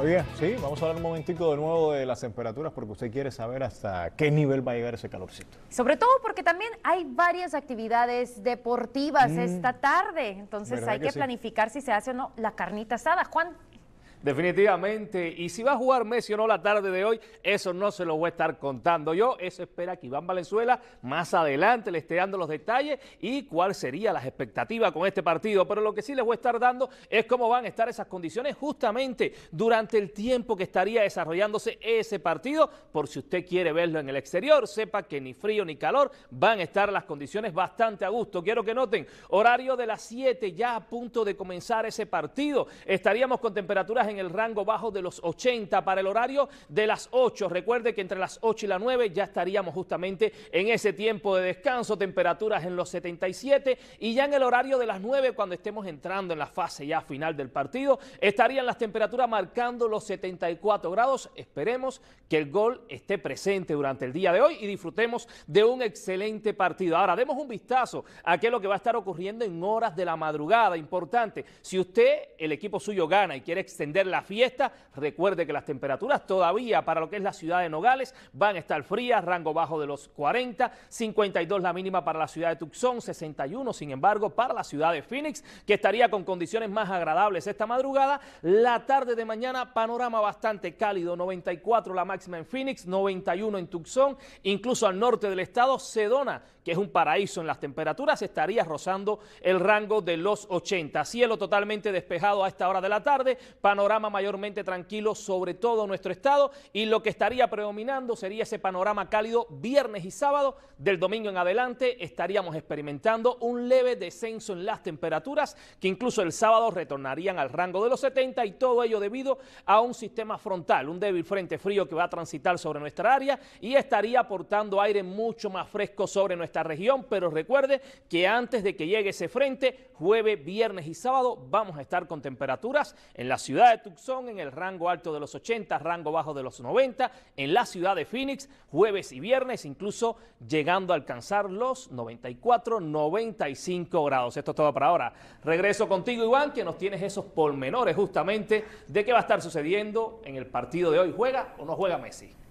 Oiga, sí, vamos a hablar un momentico de nuevo de las temperaturas porque usted quiere saber hasta qué nivel va a llegar ese calorcito. Sobre todo porque también hay varias actividades deportivas mm. esta tarde, entonces hay que, planificar si se hace o no la carnita asada. Juan, Definitivamente. Y si va a jugar Messi o no la tarde de hoy, eso no se lo voy a estar contando yo. Eso espera que Iván Valenzuela más adelante le esté dando los detalles y cuál sería las expectativas con este partido. Pero lo que sí les voy a estar dando es cómo van a estar esas condiciones justamente durante el tiempo que estaría desarrollándose ese partido. Por si usted quiere verlo en el exterior, sepa que ni frío ni calor van a estar las condiciones bastante a gusto. Quiero que noten, horario de las 7 ya a punto de comenzar ese partido. Estaríamos con temperaturas en el rango bajo de los 80 para el horario de las 8. Recuerde que entre las 8 y las 9 ya estaríamos justamente en ese tiempo de descanso, temperaturas en los 77 y ya en el horario de las 9 cuando estemos entrando en la fase ya final del partido, estarían las temperaturas marcando los 74 grados. Esperemos que el gol esté presente durante el día de hoy y disfrutemos de un excelente partido. Ahora, demos un vistazo a qué es lo que va a estar ocurriendo en horas de la madrugada. Importante, si usted, el equipo suyo gana y quiere extender la fiesta. Recuerde que las temperaturas todavía para lo que es la ciudad de Nogales van a estar frías, rango bajo de los 40, 52 la mínima para la ciudad de Tucson, 61 sin embargo para la ciudad de Phoenix, que estaría con condiciones más agradables esta madrugada. La tarde de mañana, panorama bastante cálido, 94 la máxima en Phoenix, 91 en Tucson, incluso al norte del estado, Sedona, que es un paraíso en las temperaturas, estaría rozando el rango de los 80. Cielo totalmente despejado a esta hora de la tarde, panorama panorama mayormente tranquilo sobre todo nuestro estado y lo que estaría predominando sería ese panorama cálido viernes y sábado. Del domingo en adelante estaríamos experimentando un leve descenso en las temperaturas que incluso el sábado retornarían al rango de los 70 y todo ello debido a un sistema frontal, un débil frente frío que va a transitar sobre nuestra área y estaría aportando aire mucho más fresco sobre nuestra región, pero recuerde que antes de que llegue ese frente, jueves, viernes y sábado vamos a estar con temperaturas en la ciudad Tucson en el rango alto de los 80, rango bajo de los 90, en la ciudad de Phoenix jueves y viernes, incluso llegando a alcanzar los 94, 95 grados. Esto es todo para ahora. Regreso contigo, Iván, que nos tienes esos pormenores justamente de qué va a estar sucediendo en el partido de hoy. ¿Juega o no juega Messi?